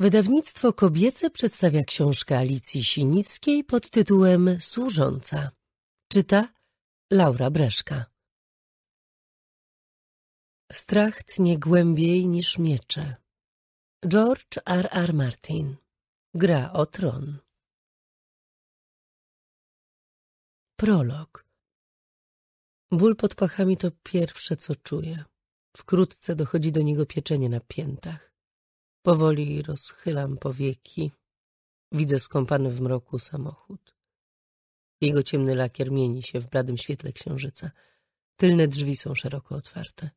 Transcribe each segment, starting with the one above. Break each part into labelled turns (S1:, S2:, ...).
S1: Wydawnictwo kobiece przedstawia książkę Alicji Sinickiej pod tytułem Służąca. Czyta Laura Breszka. Strach tnie głębiej niż miecze. George R. R. Martin. Gra o tron. Prolog. Ból pod pachami to pierwsze, co czuję. Wkrótce dochodzi do niego pieczenie na piętach. Powoli rozchylam powieki. Widzę skąpany w mroku samochód. Jego ciemny lakier mieni się w bladym świetle księżyca. Tylne drzwi są szeroko otwarte.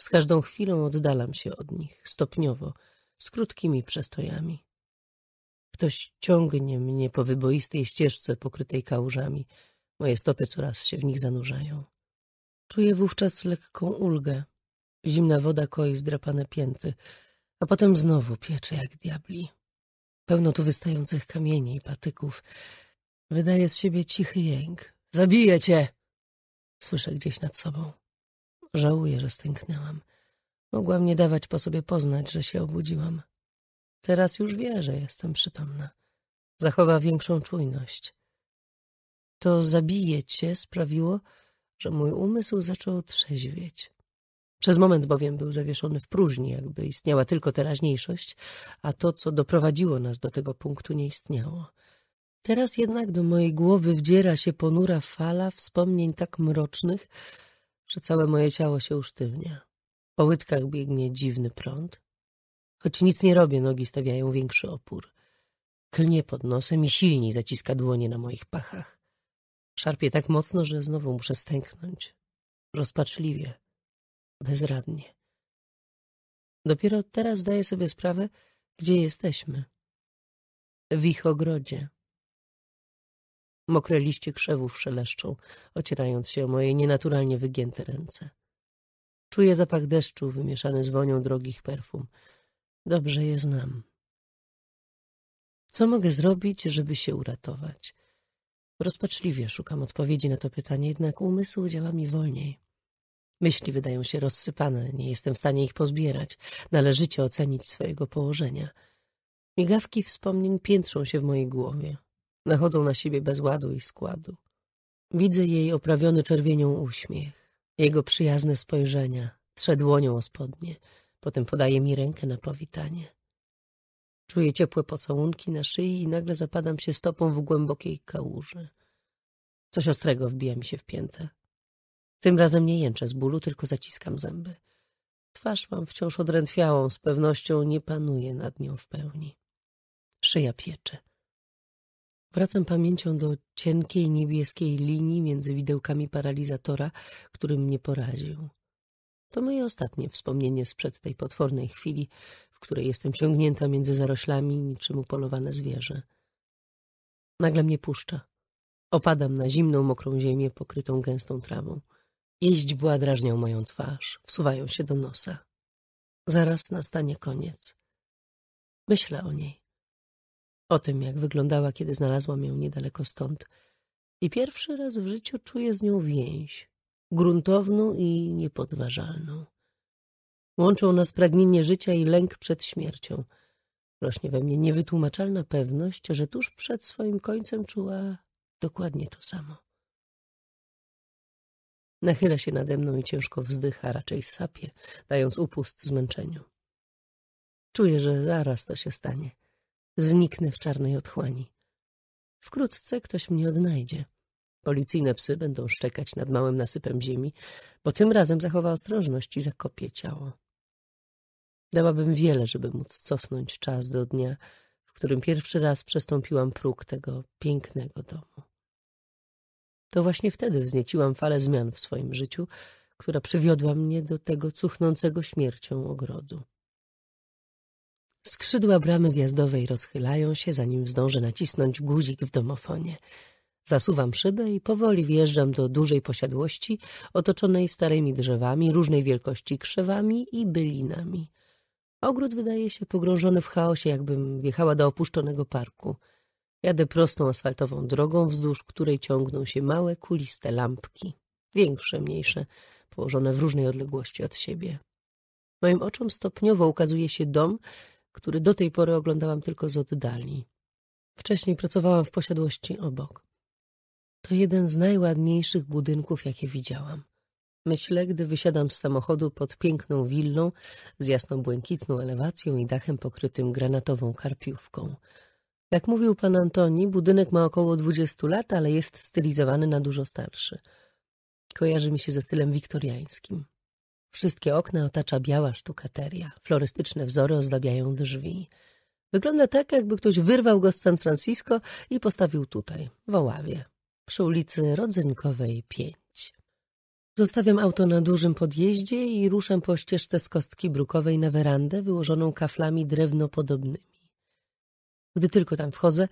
S1: Z każdą chwilą oddalam się od nich, stopniowo, z krótkimi przestojami. Ktoś ciągnie mnie po wyboistej ścieżce pokrytej kałużami. Moje stopy coraz się w nich zanurzają. Czuję wówczas lekką ulgę. Zimna woda koi zdrapane pięty. A potem znowu piecze jak diabli. Pełno tu wystających kamieni i patyków. Wydaje z siebie cichy jęk. Zabiję cię! Słyszę gdzieś nad sobą. Żałuję, że stęknęłam. Mogłam nie dawać po sobie poznać, że się obudziłam. Teraz już wie, że jestem przytomna. Zachowa większą czujność. To zabijecie sprawiło, że mój umysł zaczął trzeźwieć. Przez moment bowiem był zawieszony w próżni, jakby istniała tylko teraźniejszość, a to, co doprowadziło nas do tego punktu, nie istniało. Teraz jednak do mojej głowy wdziera się ponura fala wspomnień tak mrocznych, że całe moje ciało się usztywnia. Po łydkach biegnie dziwny prąd. Choć nic nie robię, nogi stawiają większy opór. Klnie pod nosem i silniej zaciska dłonie na moich pachach. Szarpie tak mocno, że znowu muszę stęknąć. Rozpaczliwie bezradnie. Dopiero teraz zdaję sobie sprawę, gdzie jesteśmy. W ich ogrodzie. Mokre liście krzewów szeleszczą, ocierając się o moje nienaturalnie wygięte ręce. Czuję zapach deszczu wymieszany z wonią drogich perfum. Dobrze je znam. Co mogę zrobić, żeby się uratować? Rozpaczliwie szukam odpowiedzi na to pytanie, jednak umysł działa mi wolniej. Myśli wydają się rozsypane, nie jestem w stanie ich pozbierać. Należycie ocenić swojego położenia. Migawki wspomnień piętrzą się w mojej głowie. Nachodzą na siebie bez ładu i składu. Widzę jej oprawiony czerwienią uśmiech, jego przyjazne spojrzenia, trze dłonią o spodnie, potem podaje mi rękę na powitanie. Czuję ciepłe pocałunki na szyi i nagle zapadam się stopą w głębokiej kałuży. Coś ostrego wbija mi się w piętę. Tym razem nie jęczę z bólu, tylko zaciskam zęby. Twarz mam wciąż odrętwiałą, z pewnością nie panuję nad nią w pełni. Szyja piecze. Wracam pamięcią do cienkiej niebieskiej linii między widełkami paralizatora, który mnie poraził. To moje ostatnie wspomnienie sprzed tej potwornej chwili, w której jestem ciągnięta między zaroślami niczym upolowane zwierzę. Nagle mnie puszcza. Opadam na zimną, mokrą ziemię pokrytą gęstą trawą. Jeźdźbła drażnią moją twarz, wsuwają się do nosa. Zaraz nastanie koniec. Myślę o niej. O tym, jak wyglądała, kiedy znalazłam ją niedaleko stąd. I pierwszy raz w życiu czuję z nią więź, gruntowną i niepodważalną. Łączą nas pragnienie życia i lęk przed śmiercią. Rośnie we mnie niewytłumaczalna pewność, że tuż przed swoim końcem czuła dokładnie to samo. Nachyla się nade mną i ciężko wzdycha, raczej sapie, dając upust zmęczeniu. Czuję, że zaraz to się stanie. Zniknę w czarnej otchłani. Wkrótce ktoś mnie odnajdzie. Policyjne psy będą szczekać nad małym nasypem ziemi, bo tym razem zachowa ostrożność i zakopie ciało. Dałabym wiele, żeby móc cofnąć czas do dnia, w którym pierwszy raz przestąpiłam próg tego pięknego domu. To właśnie wtedy wznieciłam falę zmian w swoim życiu, która przywiodła mnie do tego cuchnącego śmiercią ogrodu. Skrzydła bramy wjazdowej rozchylają się, zanim zdążę nacisnąć guzik w domofonie. Zasuwam szybę i powoli wjeżdżam do dużej posiadłości, otoczonej starymi drzewami, różnej wielkości krzewami i bylinami. Ogród wydaje się pogrążony w chaosie, jakbym wjechała do opuszczonego parku – Jadę prostą asfaltową drogą, wzdłuż której ciągną się małe, kuliste lampki. Większe, mniejsze, położone w różnej odległości od siebie. Moim oczom stopniowo ukazuje się dom, który do tej pory oglądałam tylko z oddali. Wcześniej pracowałam w posiadłości obok. To jeden z najładniejszych budynków, jakie widziałam. Myślę, gdy wysiadam z samochodu pod piękną willą z jasno-błękitną elewacją i dachem pokrytym granatową karpiówką – jak mówił pan Antoni, budynek ma około dwudziestu lat, ale jest stylizowany na dużo starszy. Kojarzy mi się ze stylem wiktoriańskim. Wszystkie okna otacza biała sztukateria. Florystyczne wzory ozdabiają drzwi. Wygląda tak, jakby ktoś wyrwał go z San Francisco i postawił tutaj, w Oławie, przy ulicy Rodzynkowej 5. Zostawiam auto na dużym podjeździe i ruszam po ścieżce z kostki brukowej na werandę wyłożoną kaflami drewnopodobnymi. Gdy tylko tam wchodzę,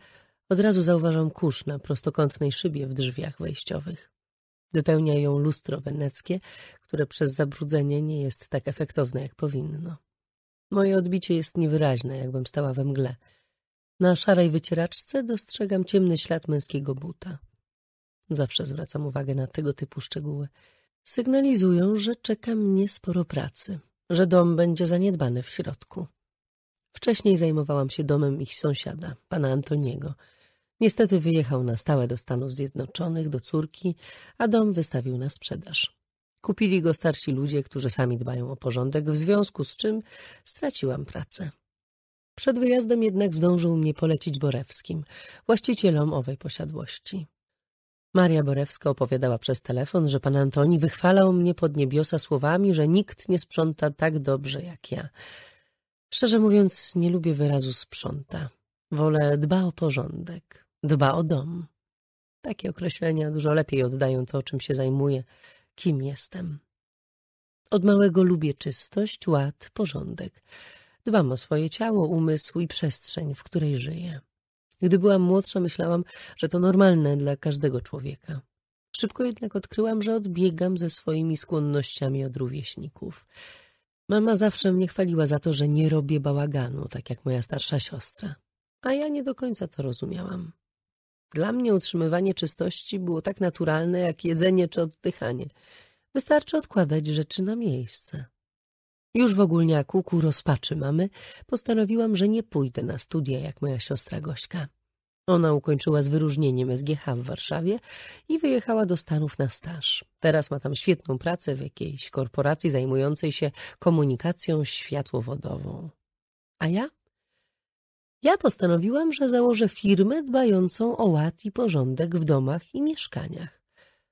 S1: od razu zauważam kurz na prostokątnej szybie w drzwiach wejściowych. Wypełnia ją lustro weneckie, które przez zabrudzenie nie jest tak efektowne, jak powinno. Moje odbicie jest niewyraźne, jakbym stała we mgle. Na szarej wycieraczce dostrzegam ciemny ślad męskiego buta. Zawsze zwracam uwagę na tego typu szczegóły. Sygnalizują, że czeka mnie sporo pracy, że dom będzie zaniedbany w środku. Wcześniej zajmowałam się domem ich sąsiada, pana Antoniego. Niestety wyjechał na stałe do Stanów Zjednoczonych, do córki, a dom wystawił na sprzedaż. Kupili go starsi ludzie, którzy sami dbają o porządek, w związku z czym straciłam pracę. Przed wyjazdem jednak zdążył mnie polecić Borewskim, właścicielom owej posiadłości. Maria Borewska opowiadała przez telefon, że pan Antoni wychwalał mnie pod niebiosa słowami, że nikt nie sprząta tak dobrze jak ja – Szczerze mówiąc, nie lubię wyrazu sprząta. Wolę dba o porządek, dba o dom. Takie określenia dużo lepiej oddają to, czym się zajmuję, kim jestem. Od małego lubię czystość, ład, porządek. Dbam o swoje ciało, umysł i przestrzeń, w której żyję. Gdy byłam młodsza, myślałam, że to normalne dla każdego człowieka. Szybko jednak odkryłam, że odbiegam ze swoimi skłonnościami od rówieśników. Mama zawsze mnie chwaliła za to, że nie robię bałaganu, tak jak moja starsza siostra. A ja nie do końca to rozumiałam. Dla mnie utrzymywanie czystości było tak naturalne jak jedzenie czy oddychanie. Wystarczy odkładać rzeczy na miejsce. Już w ogólniaku ku rozpaczy mamy postanowiłam, że nie pójdę na studia jak moja siostra Gośka. Ona ukończyła z wyróżnieniem SGH w Warszawie i wyjechała do Stanów na staż. Teraz ma tam świetną pracę w jakiejś korporacji zajmującej się komunikacją światłowodową. A ja? Ja postanowiłam, że założę firmę dbającą o ład i porządek w domach i mieszkaniach.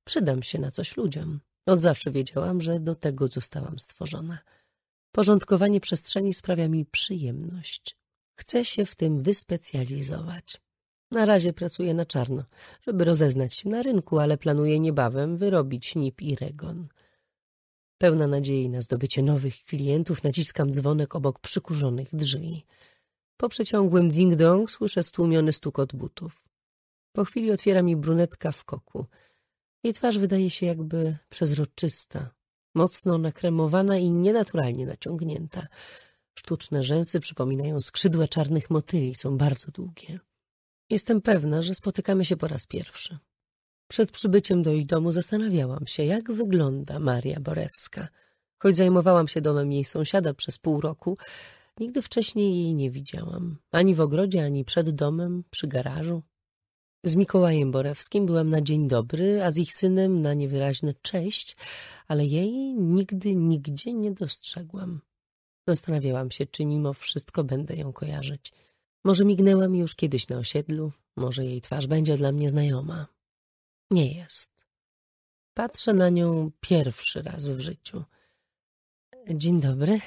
S1: Przydam się na coś ludziom. Od zawsze wiedziałam, że do tego zostałam stworzona. Porządkowanie przestrzeni sprawia mi przyjemność. Chcę się w tym wyspecjalizować. Na razie pracuje na czarno, żeby rozeznać się na rynku, ale planuje niebawem wyrobić NIP i Regon. Pełna nadziei na zdobycie nowych klientów naciskam dzwonek obok przykurzonych drzwi. Po przeciągłym ding-dong słyszę stłumiony stukot butów. Po chwili otwiera mi brunetka w koku. Jej twarz wydaje się jakby przezroczysta, mocno nakremowana i nienaturalnie naciągnięta. Sztuczne rzęsy przypominają skrzydła czarnych motyli, są bardzo długie. Jestem pewna, że spotykamy się po raz pierwszy. Przed przybyciem do ich domu zastanawiałam się, jak wygląda Maria Borewska. Choć zajmowałam się domem jej sąsiada przez pół roku, nigdy wcześniej jej nie widziałam. Ani w ogrodzie, ani przed domem, przy garażu. Z Mikołajem Borewskim byłam na dzień dobry, a z ich synem na niewyraźne cześć, ale jej nigdy nigdzie nie dostrzegłam. Zastanawiałam się, czy mimo wszystko będę ją kojarzyć. Może mignęła mi już kiedyś na osiedlu, może jej twarz będzie dla mnie znajoma. Nie jest. Patrzę na nią pierwszy raz w życiu. Dzień dobry.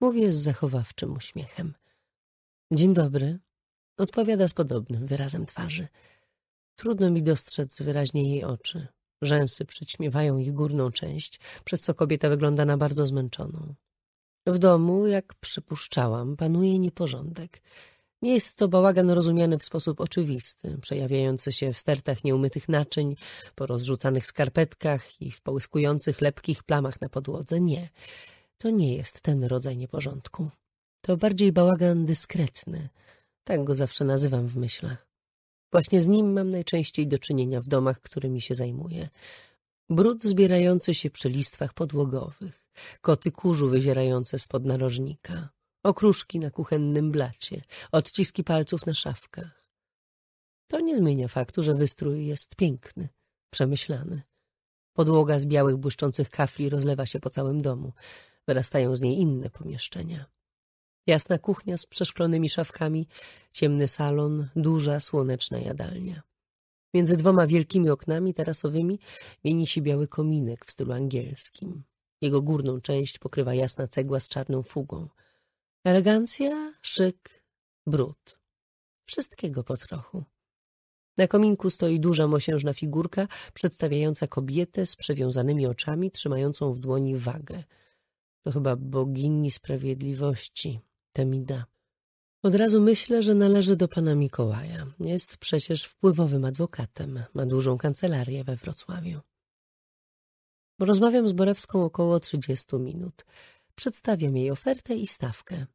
S1: Mówię z zachowawczym uśmiechem. Dzień dobry. Odpowiada z podobnym wyrazem twarzy. Trudno mi dostrzec wyraźnie jej oczy. Rzęsy przyćmiewają ich górną część, przez co kobieta wygląda na bardzo zmęczoną. W domu, jak przypuszczałam, panuje nieporządek. Nie jest to bałagan rozumiany w sposób oczywisty, przejawiający się w stertach nieumytych naczyń, po rozrzucanych skarpetkach i w połyskujących lepkich plamach na podłodze. Nie, to nie jest ten rodzaj nieporządku. To bardziej bałagan dyskretny. Tak go zawsze nazywam w myślach. Właśnie z nim mam najczęściej do czynienia w domach, którymi się zajmuję. Brud zbierający się przy listwach podłogowych, koty kurzu wyzierające spod narożnika, okruszki na kuchennym blacie, odciski palców na szafkach. To nie zmienia faktu, że wystrój jest piękny, przemyślany. Podłoga z białych, błyszczących kafli rozlewa się po całym domu. Wyrastają z niej inne pomieszczenia. Jasna kuchnia z przeszklonymi szafkami, ciemny salon, duża, słoneczna jadalnia. Między dwoma wielkimi oknami tarasowymi mieni się biały kominek w stylu angielskim. Jego górną część pokrywa jasna cegła z czarną fugą. Elegancja, szyk, brud. Wszystkiego po trochu. Na kominku stoi duża mosiężna figurka przedstawiająca kobietę z przewiązanymi oczami, trzymającą w dłoni wagę. To chyba bogini sprawiedliwości, Temida. Od razu myślę, że należy do pana Mikołaja. Jest przecież wpływowym adwokatem. Ma dużą kancelarię we Wrocławiu. Rozmawiam z Borewską około trzydziestu minut. Przedstawiam jej ofertę i stawkę.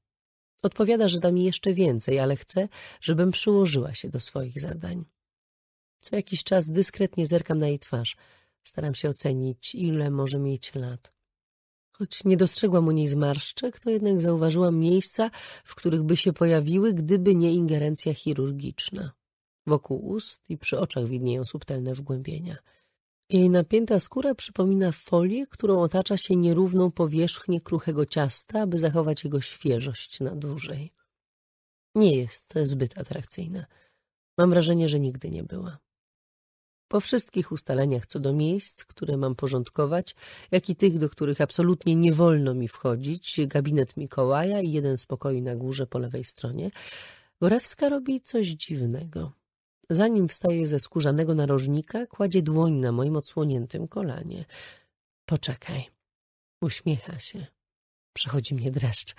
S1: Odpowiada, że da mi jeszcze więcej, ale chce, żebym przyłożyła się do swoich zadań. Co jakiś czas dyskretnie zerkam na jej twarz. Staram się ocenić, ile może mieć lat. Choć nie dostrzegłam u niej zmarszczek, to jednak zauważyłam miejsca, w których by się pojawiły, gdyby nie ingerencja chirurgiczna. Wokół ust i przy oczach widnieją subtelne wgłębienia. Jej napięta skóra przypomina folię, którą otacza się nierówną powierzchnię kruchego ciasta, aby zachować jego świeżość na dłużej. Nie jest zbyt atrakcyjna. Mam wrażenie, że nigdy nie była. Po wszystkich ustaleniach co do miejsc, które mam porządkować, jak i tych, do których absolutnie nie wolno mi wchodzić, gabinet Mikołaja i jeden spokoi na górze po lewej stronie, Borewska robi coś dziwnego. Zanim wstaje ze skórzanego narożnika, kładzie dłoń na moim odsłoniętym kolanie. Poczekaj. Uśmiecha się. Przechodzi mnie dreszcz.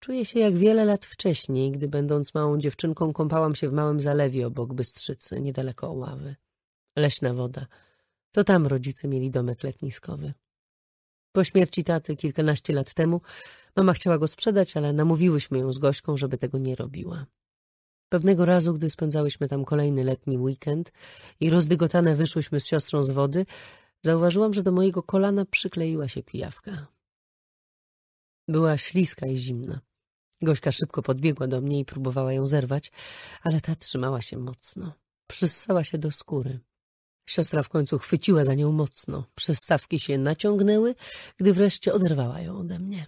S1: Czuję się jak wiele lat wcześniej, gdy będąc małą dziewczynką kąpałam się w małym zalewie obok Bystrzycy, niedaleko Oławy. Leśna woda. To tam rodzice mieli domek letniskowy. Po śmierci taty kilkanaście lat temu mama chciała go sprzedać, ale namówiłyśmy ją z Gośką, żeby tego nie robiła. Pewnego razu, gdy spędzałyśmy tam kolejny letni weekend i rozdygotane wyszłyśmy z siostrą z wody, zauważyłam, że do mojego kolana przykleiła się pijawka. Była śliska i zimna. Gośka szybko podbiegła do mnie i próbowała ją zerwać, ale ta trzymała się mocno. Przyssała się do skóry. Siostra w końcu chwyciła za nią mocno. Przyssawki się naciągnęły, gdy wreszcie oderwała ją ode mnie.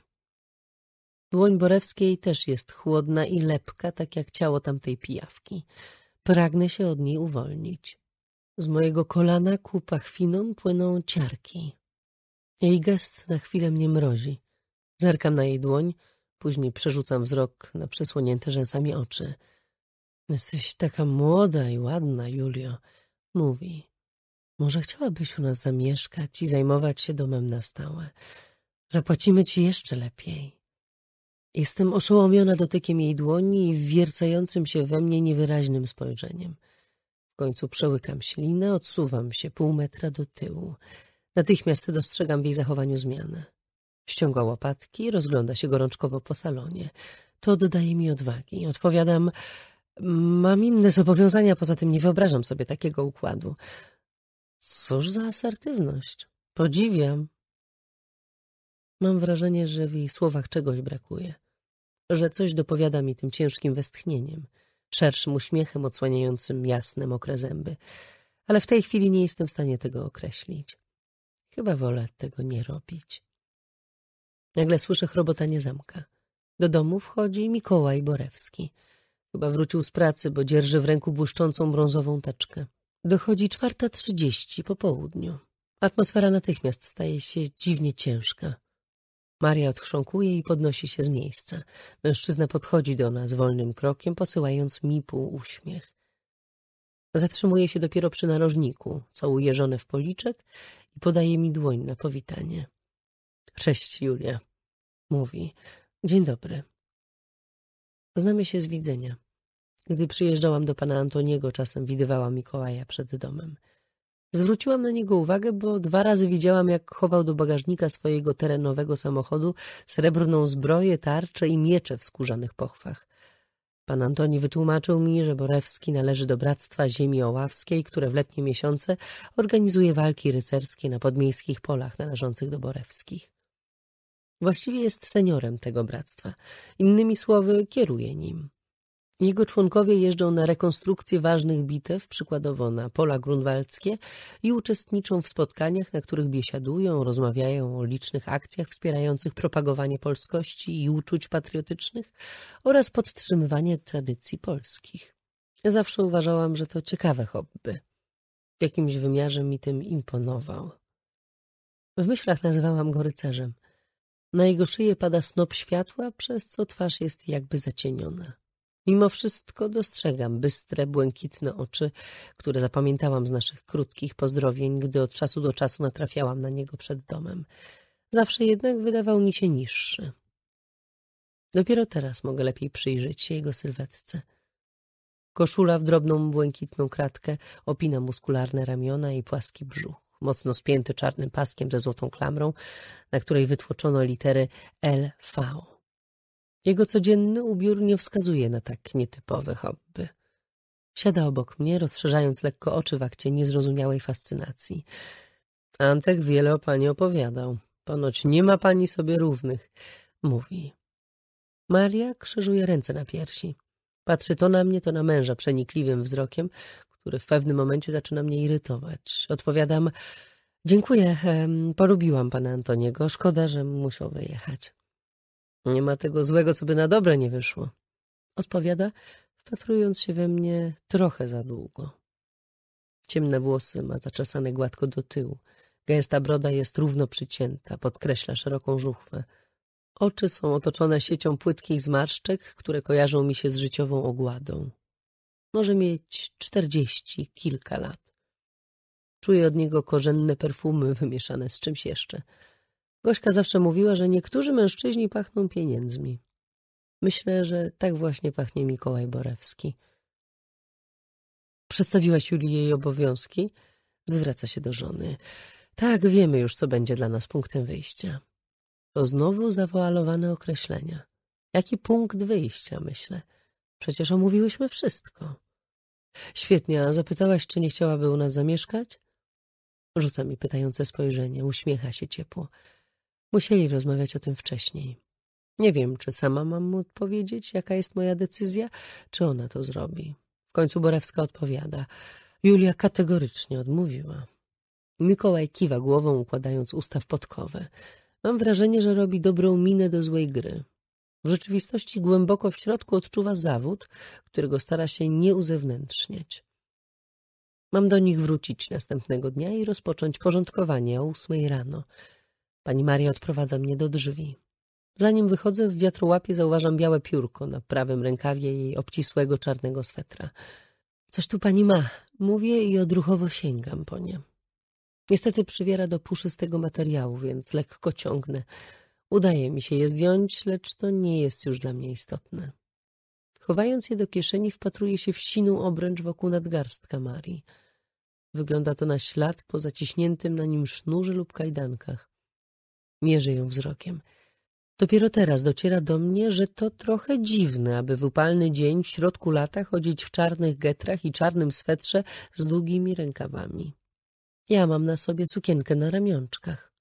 S1: Dłoń Borewskiej też jest chłodna i lepka, tak jak ciało tamtej pijawki. Pragnę się od niej uwolnić. Z mojego kolana ku pachwinom płyną ciarki. Jej gest na chwilę mnie mrozi. Zerkam na jej dłoń, później przerzucam wzrok na przysłonięte rzęsami oczy. Jesteś taka młoda i ładna, Julio, mówi. Może chciałabyś u nas zamieszkać i zajmować się domem na stałe. Zapłacimy ci jeszcze lepiej. Jestem oszołomiona dotykiem jej dłoni i wwiercającym się we mnie niewyraźnym spojrzeniem. W końcu przełykam ślinę, odsuwam się pół metra do tyłu. Natychmiast dostrzegam w jej zachowaniu zmianę. Ściągła łopatki, rozgląda się gorączkowo po salonie. To dodaje mi odwagi. Odpowiadam, mam inne zobowiązania, poza tym nie wyobrażam sobie takiego układu. Cóż za asertywność. Podziwiam. Mam wrażenie, że w jej słowach czegoś brakuje że coś dopowiada mi tym ciężkim westchnieniem, szerszym uśmiechem odsłaniającym jasne, mokre zęby, ale w tej chwili nie jestem w stanie tego określić. Chyba wolę tego nie robić. Nagle słyszę chrobotanie zamka. Do domu wchodzi Mikołaj Borewski. Chyba wrócił z pracy, bo dzierży w ręku błyszczącą brązową teczkę. Dochodzi czwarta trzydzieści po południu. Atmosfera natychmiast staje się dziwnie ciężka. Maria odchrząkuje i podnosi się z miejsca. Mężczyzna podchodzi do nas wolnym krokiem, posyłając mi pół uśmiech. Zatrzymuje się dopiero przy narożniku, całuje żonę w policzek i podaje mi dłoń na powitanie. — Cześć, Julia — mówi. — Dzień dobry. Znamy się z widzenia. Gdy przyjeżdżałam do pana Antoniego, czasem widywała Mikołaja przed domem. Zwróciłam na niego uwagę, bo dwa razy widziałam, jak chował do bagażnika swojego terenowego samochodu srebrną zbroję, tarczę i miecze w skórzanych pochwach. Pan Antoni wytłumaczył mi, że Borewski należy do Bractwa Ziemi Oławskiej, które w letnie miesiące organizuje walki rycerskie na podmiejskich polach należących do Borewskich. Właściwie jest seniorem tego bractwa. Innymi słowy, kieruje nim. Jego członkowie jeżdżą na rekonstrukcję ważnych bitew, przykładowo na pola grunwaldzkie i uczestniczą w spotkaniach, na których biesiadują, rozmawiają o licznych akcjach wspierających propagowanie polskości i uczuć patriotycznych oraz podtrzymywanie tradycji polskich. Zawsze uważałam, że to ciekawe hobby. W jakimś wymiarze mi tym imponował. W myślach nazywałam go rycerzem. Na jego szyję pada snop światła, przez co twarz jest jakby zacieniona. Mimo wszystko dostrzegam bystre, błękitne oczy, które zapamiętałam z naszych krótkich pozdrowień, gdy od czasu do czasu natrafiałam na niego przed domem. Zawsze jednak wydawał mi się niższy. Dopiero teraz mogę lepiej przyjrzeć się jego sylwetce. Koszula w drobną, błękitną kratkę opina muskularne ramiona i płaski brzuch, mocno spięty czarnym paskiem ze złotą klamrą, na której wytłoczono litery LV. Jego codzienny ubiór nie wskazuje na tak nietypowe hobby. Siada obok mnie, rozszerzając lekko oczy w akcie niezrozumiałej fascynacji. Antek wiele o pani opowiadał. Ponoć nie ma pani sobie równych, mówi. Maria krzyżuje ręce na piersi. Patrzy to na mnie, to na męża przenikliwym wzrokiem, który w pewnym momencie zaczyna mnie irytować. Odpowiadam, dziękuję, porubiłam pana Antoniego, szkoda, że musiał wyjechać. Nie ma tego złego, co by na dobre nie wyszło. Odpowiada, wpatrując się we mnie trochę za długo. Ciemne włosy ma zaczesane gładko do tyłu. Gęsta broda jest równo przycięta, podkreśla szeroką żuchwę. Oczy są otoczone siecią płytkich zmarszczek, które kojarzą mi się z życiową ogładą. Może mieć czterdzieści, kilka lat. Czuję od niego korzenne perfumy wymieszane z czymś jeszcze – Gośka zawsze mówiła, że niektórzy mężczyźni pachną pieniędzmi. Myślę, że tak właśnie pachnie Mikołaj Borewski. Przedstawiłaś Julii jej obowiązki? Zwraca się do żony. Tak, wiemy już, co będzie dla nas punktem wyjścia. To znowu zawoalowane określenia. Jaki punkt wyjścia, myślę. Przecież omówiłyśmy wszystko. Świetnie, a zapytałaś, czy nie chciałaby u nas zamieszkać? Rzuca mi pytające spojrzenie, uśmiecha się ciepło. Musieli rozmawiać o tym wcześniej. Nie wiem, czy sama mam mu odpowiedzieć, jaka jest moja decyzja, czy ona to zrobi. W końcu Borewska odpowiada. Julia kategorycznie odmówiła. Mikołaj kiwa głową, układając usta w podkowę. Mam wrażenie, że robi dobrą minę do złej gry. W rzeczywistości głęboko w środku odczuwa zawód, którego stara się nie uzewnętrzniać. Mam do nich wrócić następnego dnia i rozpocząć porządkowanie o ósmej rano. Pani Maria odprowadza mnie do drzwi. Zanim wychodzę, w wiatrołapie zauważam białe piórko na prawym rękawie jej obcisłego czarnego swetra. Coś tu pani ma, mówię i odruchowo sięgam po nie. Niestety przywiera do puszystego materiału, więc lekko ciągnę. Udaje mi się je zdjąć, lecz to nie jest już dla mnie istotne. Chowając je do kieszeni, wpatruję się w siną obręcz wokół nadgarstka Marii. Wygląda to na ślad po zaciśniętym na nim sznurze lub kajdankach. Mierzy ją wzrokiem. Dopiero teraz dociera do mnie, że to trochę dziwne, aby w upalny dzień w środku lata chodzić w czarnych getrach i czarnym swetrze z długimi rękawami. Ja mam na sobie sukienkę na ramionczkach.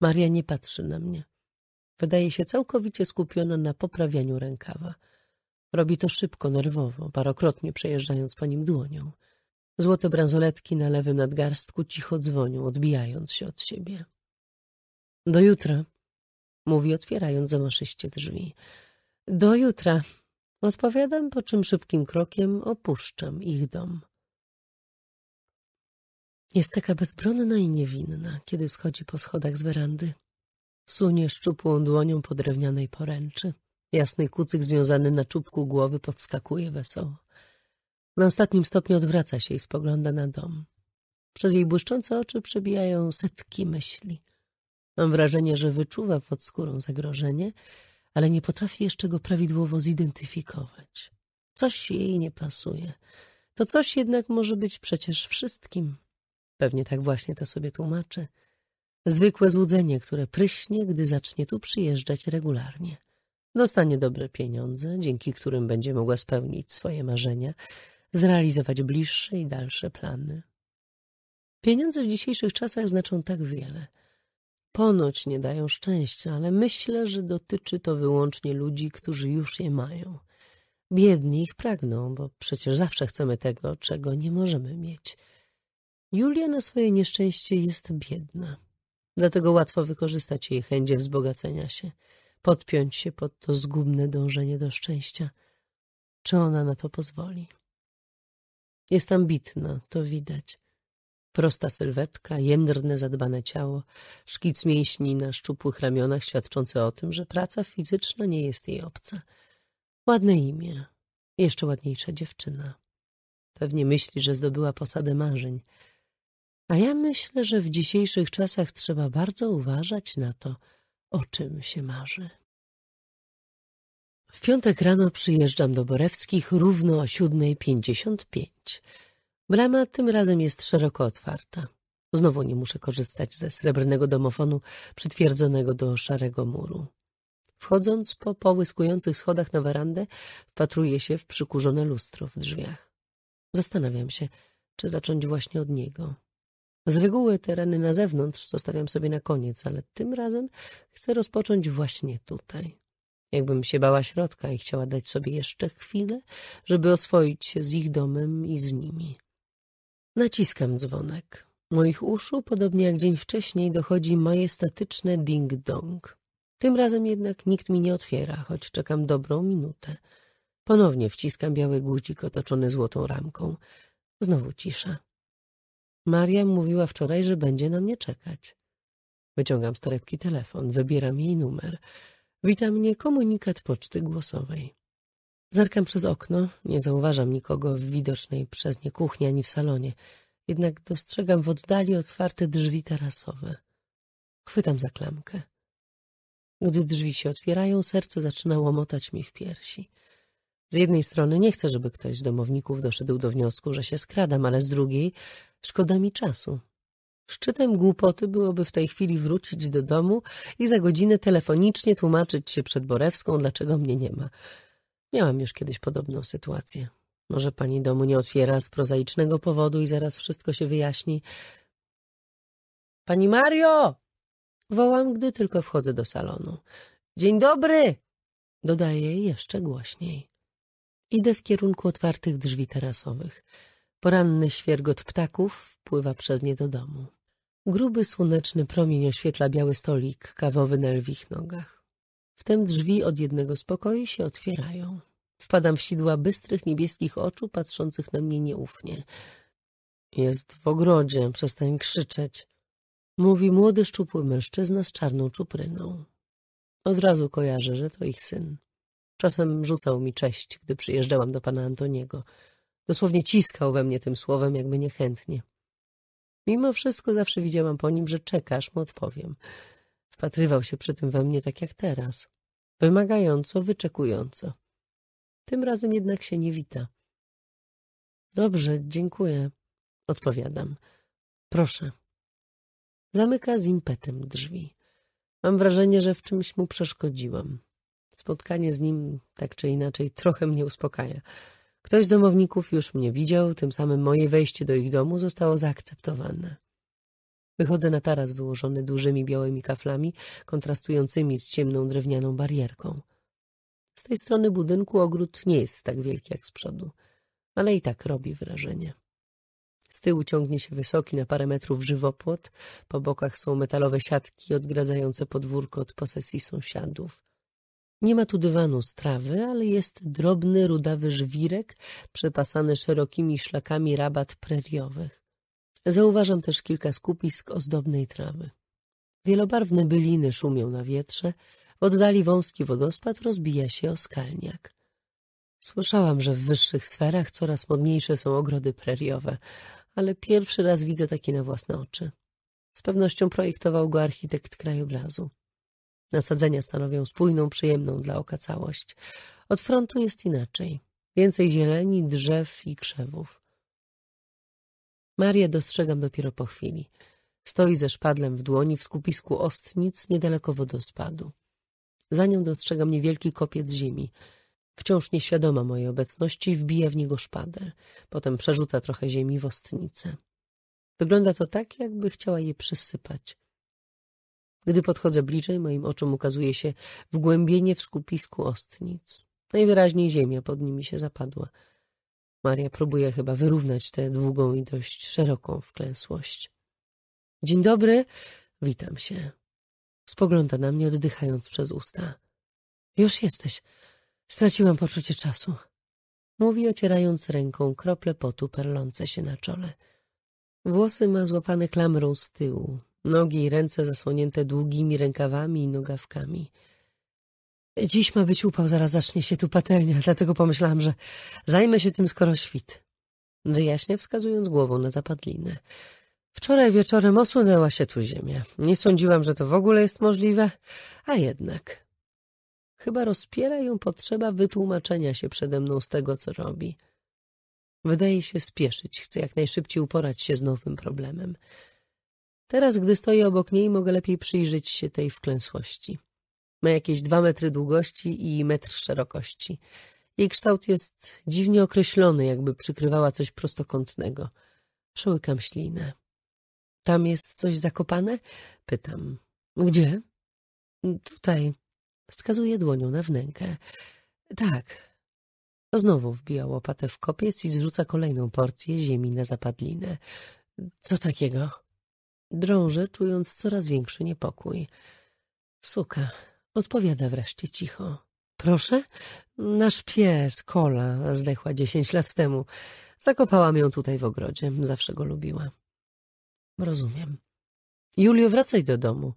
S1: Maria nie patrzy na mnie. Wydaje się całkowicie skupiona na poprawianiu rękawa. Robi to szybko, nerwowo, parokrotnie przejeżdżając po nim dłonią. Złote bransoletki na lewym nadgarstku cicho dzwonią, odbijając się od siebie. Do jutra, mówi otwierając zamaszyście drzwi. Do jutra, odpowiadam, po czym szybkim krokiem opuszczam ich dom. Jest taka bezbronna i niewinna, kiedy schodzi po schodach z werandy. Sunie szczupłą dłonią po drewnianej poręczy. Jasny kucyk związany na czubku głowy podskakuje wesoło. Na ostatnim stopniu odwraca się i spogląda na dom. Przez jej błyszczące oczy przebijają setki myśli. Mam wrażenie, że wyczuwa pod skórą zagrożenie, ale nie potrafi jeszcze go prawidłowo zidentyfikować. Coś jej nie pasuje. To coś jednak może być przecież wszystkim. Pewnie tak właśnie to sobie tłumaczę. Zwykłe złudzenie, które pryśnie, gdy zacznie tu przyjeżdżać regularnie. Dostanie dobre pieniądze, dzięki którym będzie mogła spełnić swoje marzenia, zrealizować bliższe i dalsze plany. Pieniądze w dzisiejszych czasach znaczą tak wiele – ponoć nie dają szczęścia, ale myślę, że dotyczy to wyłącznie ludzi, którzy już je mają. Biedni ich pragną, bo przecież zawsze chcemy tego, czego nie możemy mieć. Julia na swoje nieszczęście jest biedna. Dlatego łatwo wykorzystać jej chęć wzbogacenia się, podpiąć się pod to zgubne dążenie do szczęścia. Czy ona na to pozwoli? Jest ambitna, to widać. Prosta sylwetka, jędrne, zadbane ciało, szkic mięśni na szczupłych ramionach świadczące o tym, że praca fizyczna nie jest jej obca. Ładne imię, jeszcze ładniejsza dziewczyna. Pewnie myśli, że zdobyła posadę marzeń. A ja myślę, że w dzisiejszych czasach trzeba bardzo uważać na to, o czym się marzy. W piątek rano przyjeżdżam do Borewskich równo o 7.55. Brama tym razem jest szeroko otwarta. Znowu nie muszę korzystać ze srebrnego domofonu przytwierdzonego do szarego muru. Wchodząc po połyskujących schodach na werandę, wpatruję się w przykurzone lustro w drzwiach. Zastanawiam się, czy zacząć właśnie od niego. Z reguły tereny na zewnątrz zostawiam sobie na koniec, ale tym razem chcę rozpocząć właśnie tutaj. Jakbym się bała środka i chciała dać sobie jeszcze chwilę, żeby oswoić się z ich domem i z nimi. Naciskam dzwonek. Moich uszu, podobnie jak dzień wcześniej, dochodzi majestatyczne ding-dong. Tym razem jednak nikt mi nie otwiera, choć czekam dobrą minutę. Ponownie wciskam biały guzik otoczony złotą ramką. Znowu cisza. Maria mówiła wczoraj, że będzie na mnie czekać. Wyciągam z torebki telefon, wybieram jej numer. Wita mnie komunikat poczty głosowej. Zerkam przez okno, nie zauważam nikogo w widocznej przez nie kuchni ani w salonie, jednak dostrzegam w oddali otwarte drzwi tarasowe. Chwytam za klamkę. Gdy drzwi się otwierają, serce zaczyna łomotać mi w piersi. Z jednej strony nie chcę, żeby ktoś z domowników doszedł do wniosku, że się skradam, ale z drugiej szkoda mi czasu. Szczytem głupoty byłoby w tej chwili wrócić do domu i za godzinę telefonicznie tłumaczyć się przed Borewską, dlaczego mnie nie ma. Miałam już kiedyś podobną sytuację. Może pani domu nie otwiera z prozaicznego powodu i zaraz wszystko się wyjaśni. Pani Mario! Wołam, gdy tylko wchodzę do salonu. Dzień dobry! Dodaję jeszcze głośniej. Idę w kierunku otwartych drzwi tarasowych. Poranny świergot ptaków wpływa przez nie do domu. Gruby, słoneczny promień oświetla biały stolik kawowy na lwich nogach. Wtem drzwi od jednego z pokoi się otwierają. Wpadam w sidła bystrych, niebieskich oczu, patrzących na mnie nieufnie. Jest w ogrodzie, przestań krzyczeć. Mówi młody, szczupły mężczyzna z czarną czupryną. Od razu kojarzę, że to ich syn. Czasem rzucał mi cześć, gdy przyjeżdżałam do pana Antoniego. Dosłownie ciskał we mnie tym słowem, jakby niechętnie. Mimo wszystko zawsze widziałam po nim, że czekasz, mu odpowiem. Wpatrywał się przy tym we mnie tak jak teraz. Wymagająco, wyczekująco. Tym razem jednak się nie wita. Dobrze, dziękuję. Odpowiadam. Proszę. Zamyka z impetem drzwi. Mam wrażenie, że w czymś mu przeszkodziłam. Spotkanie z nim, tak czy inaczej, trochę mnie uspokaja. Ktoś z domowników już mnie widział, tym samym moje wejście do ich domu zostało zaakceptowane. Wychodzę na taras wyłożony dużymi białymi kaflami, kontrastującymi z ciemną drewnianą barierką. Z tej strony budynku ogród nie jest tak wielki jak z przodu, ale i tak robi wrażenie. Z tyłu ciągnie się wysoki na parę metrów żywopłot, po bokach są metalowe siatki odgradzające podwórko od posesji sąsiadów. Nie ma tu dywanu z trawy, ale jest drobny, rudawy żwirek przepasany szerokimi szlakami rabat preriowych. Zauważam też kilka skupisk ozdobnej trawy. Wielobarwne byliny szumią na wietrze, w oddali wąski wodospad rozbija się o skalniak. Słyszałam, że w wyższych sferach coraz modniejsze są ogrody preriowe, ale pierwszy raz widzę takie na własne oczy. Z pewnością projektował go architekt krajobrazu. Nasadzenia stanowią spójną, przyjemną dla oka całość. Od frontu jest inaczej. Więcej zieleni, drzew i krzewów. Marię dostrzegam dopiero po chwili. Stoi ze szpadlem w dłoni w skupisku ostnic niedaleko wodospadu. Za nią dostrzegam niewielki kopiec ziemi. Wciąż nieświadoma mojej obecności wbija w niego szpadel. Potem przerzuca trochę ziemi w ostnicę. Wygląda to tak, jakby chciała je przysypać. Gdy podchodzę bliżej, moim oczom ukazuje się wgłębienie w skupisku ostnic. Najwyraźniej ziemia pod nimi się zapadła. Maria próbuje chyba wyrównać tę długą i dość szeroką wklęsłość. Dzień dobry, witam się. Spogląda na mnie, oddychając przez usta. Już jesteś. Straciłam poczucie czasu. Mówi, ocierając ręką krople potu perlące się na czole. Włosy ma złapane klamrą z tyłu, nogi i ręce zasłonięte długimi rękawami i nogawkami. Dziś ma być upał, zaraz zacznie się tu patelnia, dlatego pomyślałam, że zajmę się tym skoro świt. Wyjaśnia, wskazując głową na zapadlinę. Wczoraj wieczorem osunęła się tu ziemia. Nie sądziłam, że to w ogóle jest możliwe, a jednak. Chyba rozpiera ją potrzeba wytłumaczenia się przede mną z tego, co robi. Wydaje się spieszyć, chce jak najszybciej uporać się z nowym problemem. Teraz, gdy stoję obok niej, mogę lepiej przyjrzeć się tej wklęsłości. Ma jakieś dwa metry długości i metr szerokości. Jej kształt jest dziwnie określony, jakby przykrywała coś prostokątnego. Przełykam ślinę. Tam jest coś zakopane? Pytam. Gdzie? Tutaj. Wskazuje dłonią na wnękę. Tak. Znowu wbija łopatę w kopiec i zrzuca kolejną porcję ziemi na zapadlinę. Co takiego? Drążę, czując coraz większy niepokój. Suka. Odpowiada wreszcie cicho. Proszę? Nasz pies, Kola, zdechła dziesięć lat temu. Zakopałam ją tutaj w ogrodzie. Zawsze go lubiła. Rozumiem. Julio, wracaj do domu.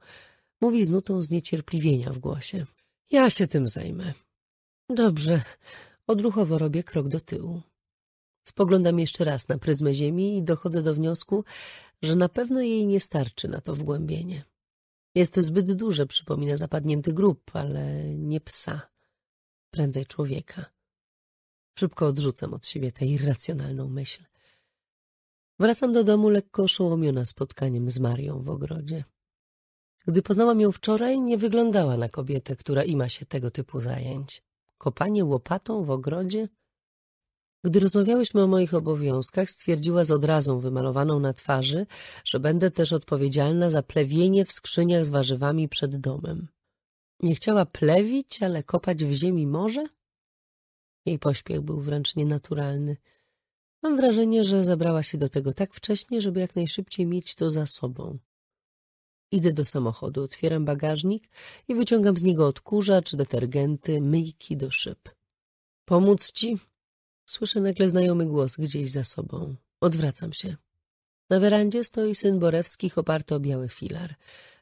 S1: Mówi z nutą zniecierpliwienia w głosie. Ja się tym zajmę. Dobrze. Odruchowo robię krok do tyłu. Spoglądam jeszcze raz na pryzmę ziemi i dochodzę do wniosku, że na pewno jej nie starczy na to wgłębienie. Jest zbyt duże, przypomina zapadnięty grób, ale nie psa. Prędzej człowieka. Szybko odrzucam od siebie tę irracjonalną myśl. Wracam do domu lekko oszołomiona spotkaniem z Marią w ogrodzie. Gdy poznałam ją wczoraj, nie wyglądała na kobietę, która ima się tego typu zajęć. Kopanie łopatą w ogrodzie? Gdy rozmawiałyśmy o moich obowiązkach, stwierdziła z odrazą wymalowaną na twarzy, że będę też odpowiedzialna za plewienie w skrzyniach z warzywami przed domem. Nie chciała plewić, ale kopać w ziemi może? Jej pośpiech był wręcz nienaturalny. Mam wrażenie, że zabrała się do tego tak wcześnie, żeby jak najszybciej mieć to za sobą. Idę do samochodu, otwieram bagażnik i wyciągam z niego odkurzacz, detergenty, myjki do szyb. Pomóc ci? Słyszę nagle znajomy głos gdzieś za sobą. Odwracam się. Na werandzie stoi syn Borewskich oparty o biały filar.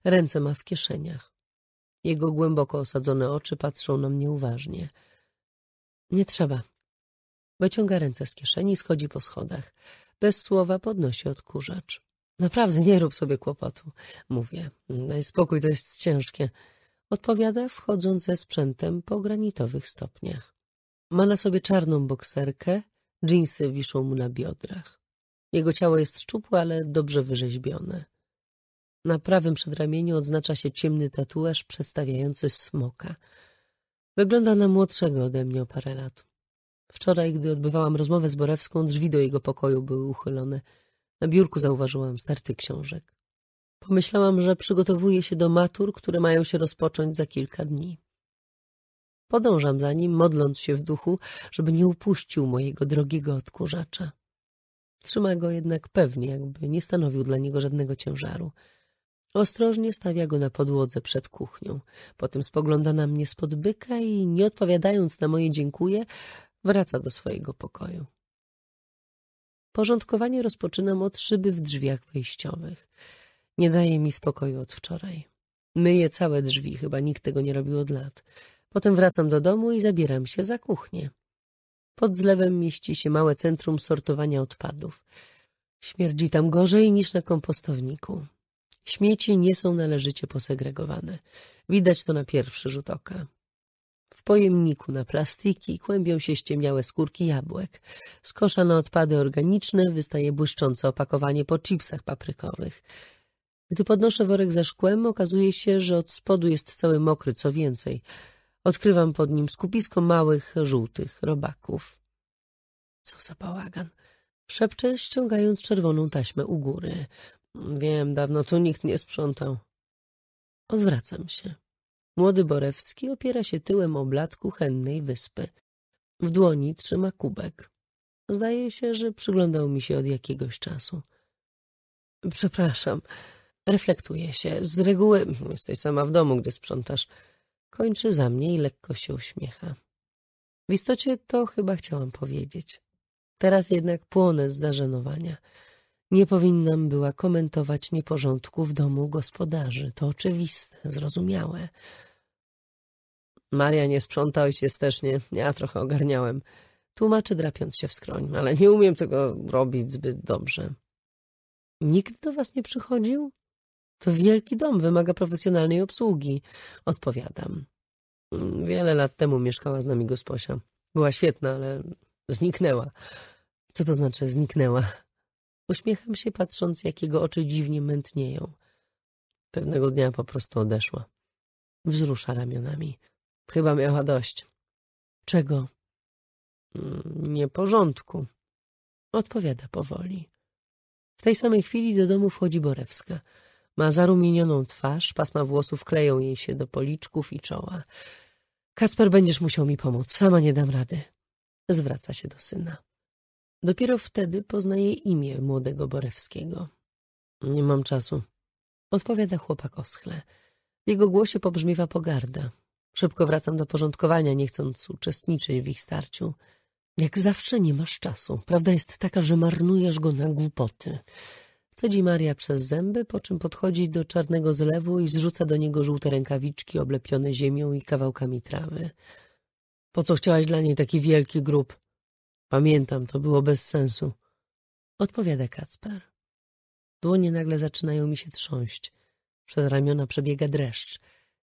S1: Ręce ma w kieszeniach. Jego głęboko osadzone oczy patrzą na mnie uważnie. Nie trzeba. Wyciąga ręce z kieszeni i schodzi po schodach. Bez słowa podnosi odkurzacz. Naprawdę, nie rób sobie kłopotu. Mówię. Daj spokój, to jest ciężkie. Odpowiada, wchodząc ze sprzętem po granitowych stopniach. Ma na sobie czarną bokserkę, dżinsy wiszą mu na biodrach. Jego ciało jest szczupłe, ale dobrze wyrzeźbione. Na prawym przedramieniu odznacza się ciemny tatuaż przedstawiający smoka. Wygląda na młodszego ode mnie o parę lat. Wczoraj, gdy odbywałam rozmowę z Borewską, drzwi do jego pokoju były uchylone. Na biurku zauważyłam starty książek. Pomyślałam, że przygotowuje się do matur, które mają się rozpocząć za kilka dni. Podążam za nim, modląc się w duchu, żeby nie upuścił mojego drogiego odkurzacza. Trzyma go jednak pewnie, jakby nie stanowił dla niego żadnego ciężaru. Ostrożnie stawia go na podłodze przed kuchnią. Potem spogląda na mnie spod byka i, nie odpowiadając na moje dziękuję, wraca do swojego pokoju. Porządkowanie rozpoczynam od szyby w drzwiach wejściowych. Nie daje mi spokoju od wczoraj. Myję całe drzwi, chyba nikt tego nie robił od lat. Potem wracam do domu i zabieram się za kuchnię. Pod zlewem mieści się małe centrum sortowania odpadów. Śmierdzi tam gorzej niż na kompostowniku. Śmieci nie są należycie posegregowane. Widać to na pierwszy rzut oka. W pojemniku na plastiki kłębią się ściemniałe skórki jabłek. Z kosza na odpady organiczne wystaje błyszczące opakowanie po chipsach paprykowych. Gdy podnoszę worek za szkłem, okazuje się, że od spodu jest cały mokry, co więcej – Odkrywam pod nim skupisko małych, żółtych robaków. Co za bałagan! Szepczę, ściągając czerwoną taśmę u góry. Wiem, dawno tu nikt nie sprzątał. Odwracam się. Młody Borewski opiera się tyłem o blat kuchennej wyspy. W dłoni trzyma kubek. Zdaje się, że przyglądał mi się od jakiegoś czasu. Przepraszam, Reflektuję się. Z reguły jesteś sama w domu, gdy sprzątasz. Kończy za mnie i lekko się uśmiecha. W istocie to chyba chciałam powiedzieć. Teraz jednak płonę z zażenowania. Nie powinnam była komentować nieporządku w domu gospodarzy. To oczywiste, zrozumiałe. Maria, nie sprząta, ojciec też nie. Ja trochę ogarniałem. Tłumaczy drapiąc się w skroń, ale nie umiem tego robić zbyt dobrze. Nikt do was nie przychodził? To wielki dom, wymaga profesjonalnej obsługi, odpowiadam. Wiele lat temu mieszkała z nami gosposia. Była świetna, ale zniknęła. Co to znaczy zniknęła? Uśmiecham się, patrząc, jak jego oczy dziwnie mętnieją. Pewnego dnia po prostu odeszła. Wzrusza ramionami. Chyba miała dość. Czego? Mm, Nieporządku. Odpowiada powoli. W tej samej chwili do domu wchodzi Borewska. Ma zarumienioną twarz, pasma włosów kleją jej się do policzków i czoła. Kacper, będziesz musiał mi pomóc, sama nie dam rady. Zwraca się do syna. Dopiero wtedy poznaje imię młodego Borewskiego. Nie mam czasu. Odpowiada chłopak oschle. W jego głosie pobrzmiewa pogarda. Szybko wracam do porządkowania, nie chcąc uczestniczyć w ich starciu. Jak zawsze nie masz czasu. Prawda jest taka, że marnujesz go na głupoty. Cedzi Maria przez zęby, po czym podchodzi do czarnego zlewu i zrzuca do niego żółte rękawiczki oblepione ziemią i kawałkami trawy. Po co chciałaś dla niej taki wielki grób? Pamiętam, to było bez sensu. Odpowiada Kacper. Dłonie nagle zaczynają mi się trząść. Przez ramiona przebiega dreszcz.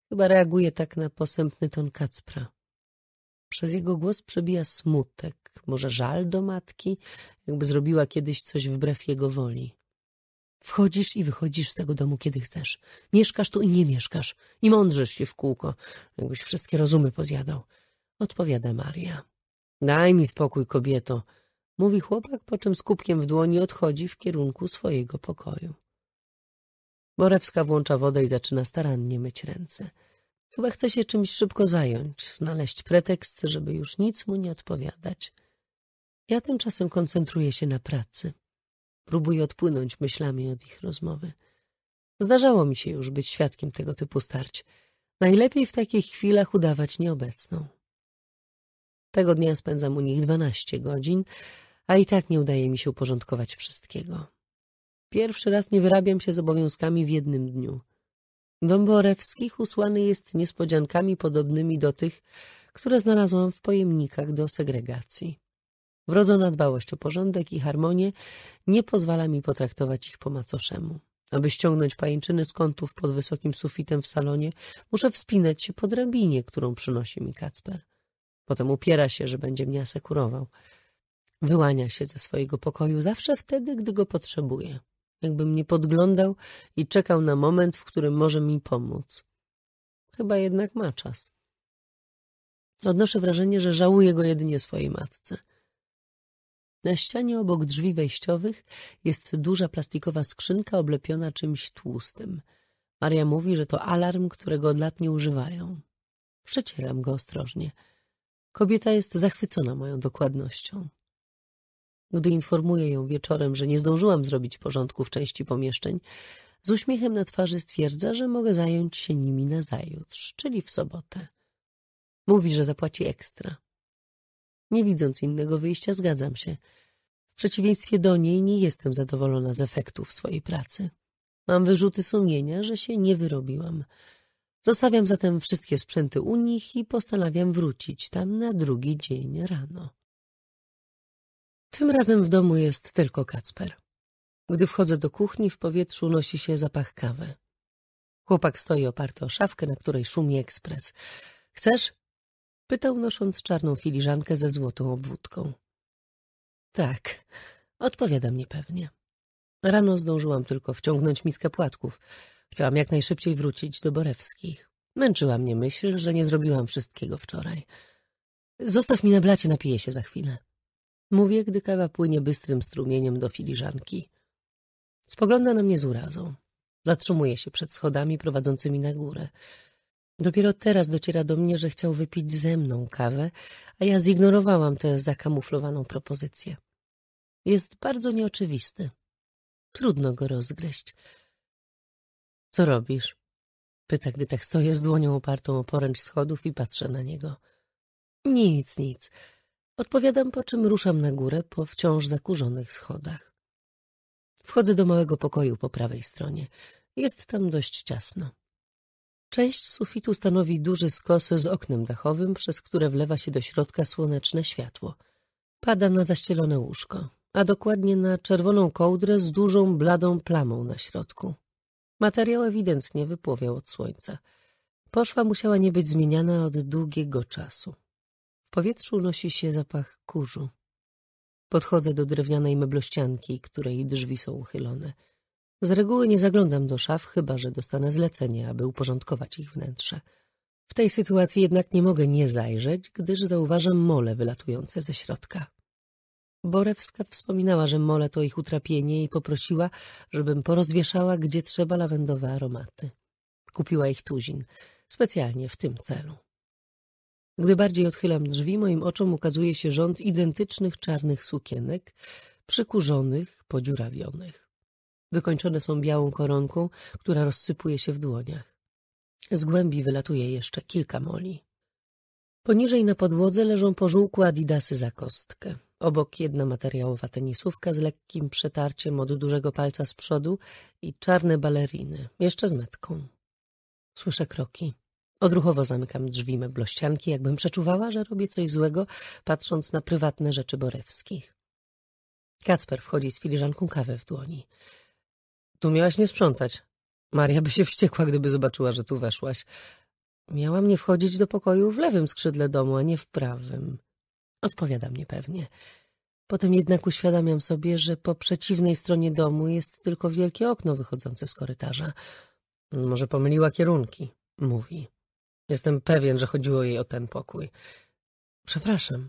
S1: Chyba reaguje tak na posępny ton Kacpra. Przez jego głos przebija smutek, może żal do matki, jakby zrobiła kiedyś coś wbrew jego woli. Wchodzisz i wychodzisz z tego domu, kiedy chcesz. Mieszkasz tu i nie mieszkasz. I mądrzysz się w kółko, jakbyś wszystkie rozumy pozjadał. Odpowiada Maria. Daj mi spokój, kobieto. Mówi chłopak, po czym z kubkiem w dłoni odchodzi w kierunku swojego pokoju. Borewska włącza wodę i zaczyna starannie myć ręce. Chyba chce się czymś szybko zająć, znaleźć pretekst, żeby już nic mu nie odpowiadać. Ja tymczasem koncentruję się na pracy. Próbuję odpłynąć myślami od ich rozmowy. Zdarzało mi się już być świadkiem tego typu starć. Najlepiej w takich chwilach udawać nieobecną. Tego dnia spędzam u nich dwanaście godzin, a i tak nie udaje mi się uporządkować wszystkiego. Pierwszy raz nie wyrabiam się z obowiązkami w jednym dniu. Wąborewskich usłany jest niespodziankami podobnymi do tych, które znalazłam w pojemnikach do segregacji. Wrodzona dbałość o porządek i harmonię nie pozwala mi potraktować ich po macoszemu. Aby ściągnąć pajęczyny z kątów pod wysokim sufitem w salonie, muszę wspinać się po drabinie, którą przynosi mi Kacper. Potem upiera się, że będzie mnie asekurował. Wyłania się ze swojego pokoju zawsze wtedy, gdy go potrzebuje. Jakby mnie podglądał i czekał na moment, w którym może mi pomóc. Chyba jednak ma czas. Odnoszę wrażenie, że żałuje go jedynie swojej matce – na ścianie obok drzwi wejściowych jest duża plastikowa skrzynka oblepiona czymś tłustym. Maria mówi, że to alarm, którego od lat nie używają. Przecieram go ostrożnie. Kobieta jest zachwycona moją dokładnością. Gdy informuję ją wieczorem, że nie zdążyłam zrobić porządku w części pomieszczeń, z uśmiechem na twarzy stwierdza, że mogę zająć się nimi nazajutrz, czyli w sobotę. Mówi, że zapłaci ekstra. Nie widząc innego wyjścia, zgadzam się. W przeciwieństwie do niej nie jestem zadowolona z efektów swojej pracy. Mam wyrzuty sumienia, że się nie wyrobiłam. Zostawiam zatem wszystkie sprzęty u nich i postanawiam wrócić tam na drugi dzień rano. Tym razem w domu jest tylko Kacper. Gdy wchodzę do kuchni, w powietrzu nosi się zapach kawy. Chłopak stoi oparty o szafkę, na której szumi ekspres. Chcesz? Pytał nosząc czarną filiżankę ze złotą obwódką. Tak, odpowiadam niepewnie. Rano zdążyłam tylko wciągnąć miskę płatków. Chciałam jak najszybciej wrócić do Borewskich. Męczyła mnie myśl, że nie zrobiłam wszystkiego wczoraj. Zostaw mi na blacie, napiję się za chwilę. Mówię, gdy kawa płynie bystrym strumieniem do filiżanki. Spogląda na mnie z urazą. Zatrzymuje się przed schodami prowadzącymi na górę. Dopiero teraz dociera do mnie, że chciał wypić ze mną kawę, a ja zignorowałam tę zakamuflowaną propozycję. Jest bardzo nieoczywisty. Trudno go rozgryźć. Co robisz? Pyta, gdy tak stoję z dłonią opartą o poręcz schodów i patrzę na niego. Nic, nic. Odpowiadam, po czym ruszam na górę po wciąż zakurzonych schodach. Wchodzę do małego pokoju po prawej stronie. Jest tam dość ciasno. Część sufitu stanowi duży skos z oknem dachowym, przez które wlewa się do środka słoneczne światło. Pada na zaścielone łóżko, a dokładnie na czerwoną kołdrę z dużą, bladą plamą na środku. Materiał ewidentnie wypłowiał od słońca. Poszwa musiała nie być zmieniana od długiego czasu. W powietrzu unosi się zapach kurzu. Podchodzę do drewnianej meblościanki, której drzwi są uchylone – z reguły nie zaglądam do szaf, chyba że dostanę zlecenie, aby uporządkować ich wnętrze. W tej sytuacji jednak nie mogę nie zajrzeć, gdyż zauważam mole wylatujące ze środka. Borewska wspominała, że mole to ich utrapienie i poprosiła, żebym porozwieszała, gdzie trzeba lawendowe aromaty. Kupiła ich tuzin, specjalnie w tym celu. Gdy bardziej odchylam drzwi, moim oczom ukazuje się rząd identycznych czarnych sukienek, przykurzonych, podziurawionych wykończone są białą koronką, która rozsypuje się w dłoniach. Z głębi wylatuje jeszcze kilka moli. Poniżej na podłodze leżą pożółkłe adidasy za kostkę. Obok jedna materiałowa tenisówka z lekkim przetarciem od dużego palca z przodu i czarne baleriny, jeszcze z metką. Słyszę kroki. Odruchowo zamykam drzwi meblościanki, jakbym przeczuwała, że robię coś złego, patrząc na prywatne rzeczy Borewskich. Kacper wchodzi z filiżanką kawy w dłoni. Tu miałaś nie sprzątać. Maria by się wściekła, gdyby zobaczyła, że tu weszłaś. Miałam nie wchodzić do pokoju w lewym skrzydle domu, a nie w prawym. Odpowiadam niepewnie. Potem jednak uświadamiam sobie, że po przeciwnej stronie domu jest tylko wielkie okno wychodzące z korytarza. Może pomyliła kierunki, mówi. Jestem pewien, że chodziło jej o ten pokój. Przepraszam.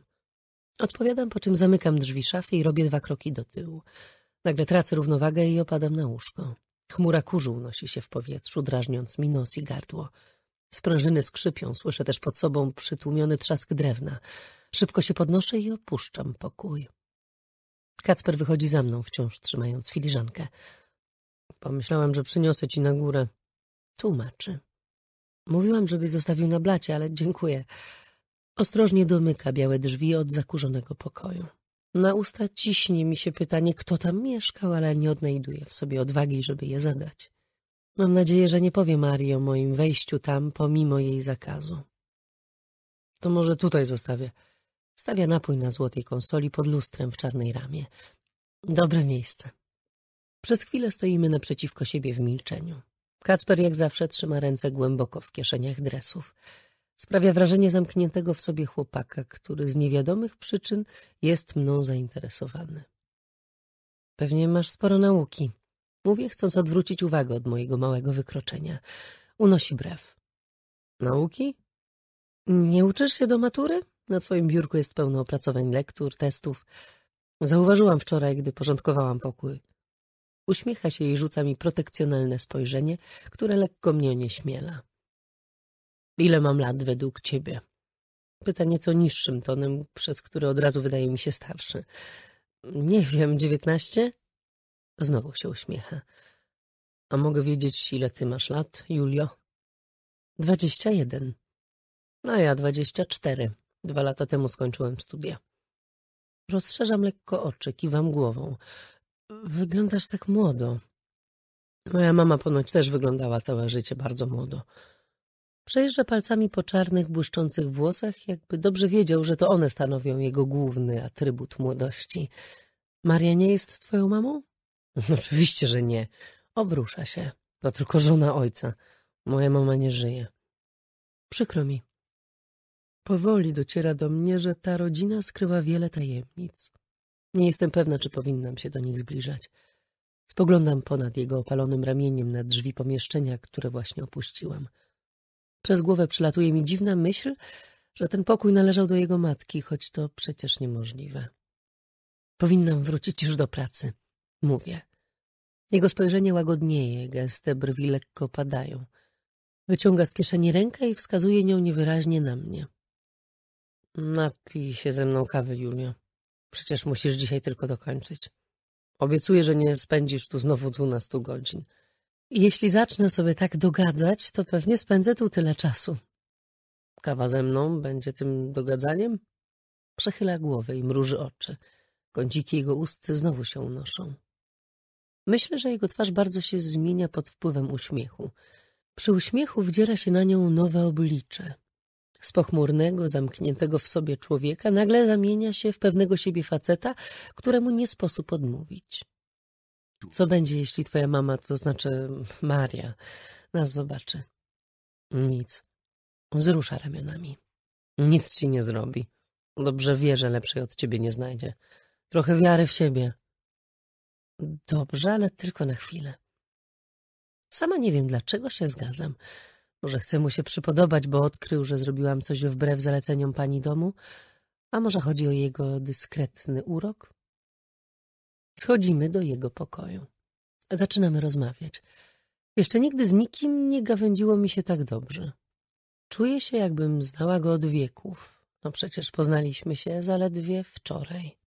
S1: Odpowiadam, po czym zamykam drzwi szafy i robię dwa kroki do tyłu. Nagle tracę równowagę i opadam na łóżko. Chmura kurzu unosi się w powietrzu, drażniąc mi nos i gardło. Sprężyny skrzypią, słyszę też pod sobą przytłumiony trzask drewna. Szybko się podnoszę i opuszczam pokój. Kacper wychodzi za mną, wciąż trzymając filiżankę. Pomyślałam, że przyniosę ci na górę. Tłumaczy. Mówiłam, żebyś zostawił na blacie, ale dziękuję. Ostrożnie domyka białe drzwi od zakurzonego pokoju. Na usta ciśnie mi się pytanie, kto tam mieszkał, ale nie odnajduję w sobie odwagi, żeby je zadać. Mam nadzieję, że nie powie Marii o moim wejściu tam, pomimo jej zakazu. To może tutaj zostawię. Stawia napój na złotej konsoli pod lustrem w czarnej ramie. Dobre miejsce. Przez chwilę stoimy naprzeciwko siebie w milczeniu. Kacper jak zawsze trzyma ręce głęboko w kieszeniach dresów. Sprawia wrażenie zamkniętego w sobie chłopaka, który z niewiadomych przyczyn jest mną zainteresowany. Pewnie masz sporo nauki. Mówię, chcąc odwrócić uwagę od mojego małego wykroczenia. Unosi brew. Nauki? Nie uczysz się do matury? Na twoim biurku jest pełno opracowań, lektur, testów. Zauważyłam wczoraj, gdy porządkowałam pokój. Uśmiecha się i rzuca mi protekcjonalne spojrzenie, które lekko mnie onieśmiela. Ile mam lat według ciebie? Pyta nieco niższym tonem, przez który od razu wydaje mi się starszy. Nie wiem, dziewiętnaście? Znowu się uśmiecha. A mogę wiedzieć, ile ty masz lat, Julio? Dwadzieścia jeden. No ja dwadzieścia cztery. Dwa lata temu skończyłem studia. Rozszerzam lekko oczy, kiwam głową. Wyglądasz tak młodo. Moja mama ponoć też wyglądała całe życie bardzo młodo. Przejeżdża palcami po czarnych, błyszczących włosach, jakby dobrze wiedział, że to one stanowią jego główny atrybut młodości. Maria nie jest twoją mamą? Oczywiście, że nie. Obrusza się. To tylko żona ojca. Moja mama nie żyje. Przykro mi. Powoli dociera do mnie, że ta rodzina skrywa wiele tajemnic. Nie jestem pewna, czy powinnam się do nich zbliżać. Spoglądam ponad jego opalonym ramieniem na drzwi pomieszczenia, które właśnie opuściłam. Przez głowę przylatuje mi dziwna myśl, że ten pokój należał do jego matki, choć to przecież niemożliwe. Powinnam wrócić już do pracy, mówię. Jego spojrzenie łagodnieje, gęste brwi lekko padają. Wyciąga z kieszeni rękę i wskazuje nią niewyraźnie na mnie. Napij się ze mną kawy, Julio. Przecież musisz dzisiaj tylko dokończyć. Obiecuję, że nie spędzisz tu znowu dwunastu godzin. Jeśli zacznę sobie tak dogadzać, to pewnie spędzę tu tyle czasu. Kawa ze mną będzie tym dogadzaniem? Przechyla głowę i mruży oczy. Kąciki jego ust znowu się unoszą. Myślę, że jego twarz bardzo się zmienia pod wpływem uśmiechu. Przy uśmiechu wdziera się na nią nowe oblicze. Z pochmurnego, zamkniętego w sobie człowieka nagle zamienia się w pewnego siebie faceta, któremu nie sposób odmówić. Co będzie, jeśli twoja mama, to znaczy Maria, nas zobaczy? Nic. Wzrusza ramionami. Nic ci nie zrobi. Dobrze wie, że lepszej od ciebie nie znajdzie. Trochę wiary w siebie. Dobrze, ale tylko na chwilę. Sama nie wiem, dlaczego się zgadzam. Może chcę mu się przypodobać, bo odkrył, że zrobiłam coś wbrew zaleceniom pani domu, a może chodzi o jego dyskretny urok? Schodzimy do jego pokoju. Zaczynamy rozmawiać. Jeszcze nigdy z nikim nie gawędziło mi się tak dobrze. Czuję się, jakbym znała go od wieków. No przecież poznaliśmy się zaledwie wczoraj.